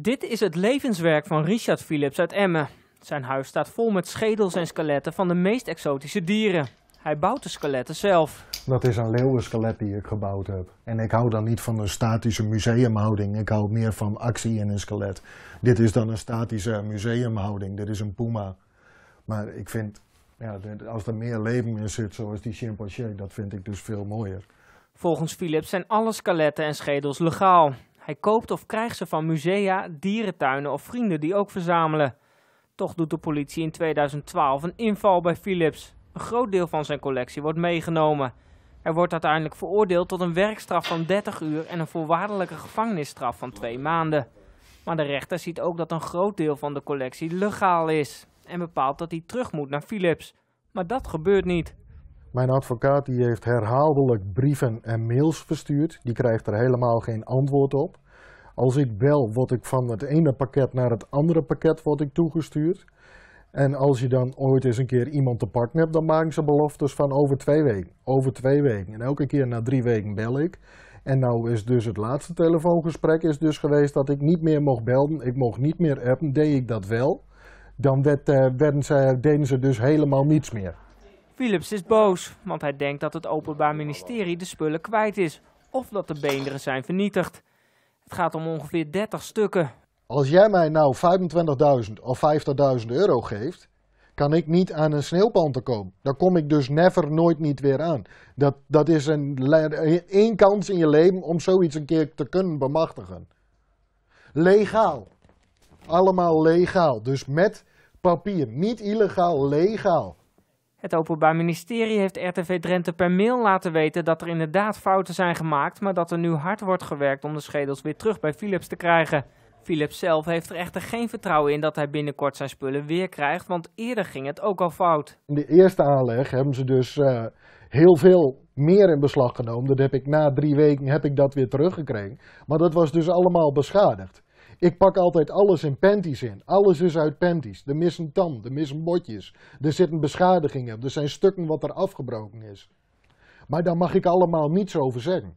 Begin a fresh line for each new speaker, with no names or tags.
Dit is het levenswerk van Richard Philips uit Emmen. Zijn huis staat vol met schedels en skeletten van de meest exotische dieren. Hij bouwt de skeletten zelf.
Dat is een leeuwenskelet die ik gebouwd heb. En ik hou dan niet van een statische museumhouding. Ik hou meer van actie in een skelet. Dit is dan een statische museumhouding. Dit is een puma. Maar ik vind, ja, als er meer leven in zit, zoals die chimpansee, dat vind ik dus veel mooier.
Volgens Philips zijn alle skeletten en schedels legaal. Hij koopt of krijgt ze van musea, dierentuinen of vrienden die ook verzamelen. Toch doet de politie in 2012 een inval bij Philips. Een groot deel van zijn collectie wordt meegenomen. Hij wordt uiteindelijk veroordeeld tot een werkstraf van 30 uur en een voorwaardelijke gevangenisstraf van twee maanden. Maar de rechter ziet ook dat een groot deel van de collectie legaal is en bepaalt dat hij terug moet naar Philips. Maar dat gebeurt niet.
Mijn advocaat die heeft herhaaldelijk brieven en mails verstuurd. Die krijgt er helemaal geen antwoord op. Als ik bel, word ik van het ene pakket naar het andere pakket word ik toegestuurd. En als je dan ooit eens een keer iemand te pakken hebt, dan maken ze beloftes van over twee weken. Over twee weken. En elke keer na drie weken bel ik. En nou is dus het laatste telefoongesprek is dus geweest dat ik niet meer mocht belden. Ik mocht niet meer appen. Deed ik dat wel, dan werd, eh, werden deden ze dus helemaal niets meer.
Philips is boos, want hij denkt dat het Openbaar Ministerie de spullen kwijt is of dat de beenderen zijn vernietigd. Het gaat om ongeveer 30 stukken.
Als jij mij nou 25.000 of 50.000 euro geeft, kan ik niet aan een sneeuwpanter komen. Daar kom ik dus never, nooit niet weer aan. Dat, dat is een, één kans in je leven om zoiets een keer te kunnen bemachtigen. Legaal. Allemaal legaal. Dus met papier. Niet illegaal, legaal.
Het Openbaar Ministerie heeft RTV Drenthe per mail laten weten dat er inderdaad fouten zijn gemaakt, maar dat er nu hard wordt gewerkt om de schedels weer terug bij Philips te krijgen. Philips zelf heeft er echter geen vertrouwen in dat hij binnenkort zijn spullen weer krijgt, want eerder ging het ook al fout.
In de eerste aanleg hebben ze dus eh, heel veel meer in beslag genomen. Dat heb ik na drie weken heb ik dat weer teruggekregen. Maar dat was dus allemaal beschadigd. Ik pak altijd alles in panties in. Alles is uit panties. Er missen tand, er missen botjes. Er zitten beschadigingen, er zijn stukken wat er afgebroken is. Maar daar mag ik allemaal niets over zeggen.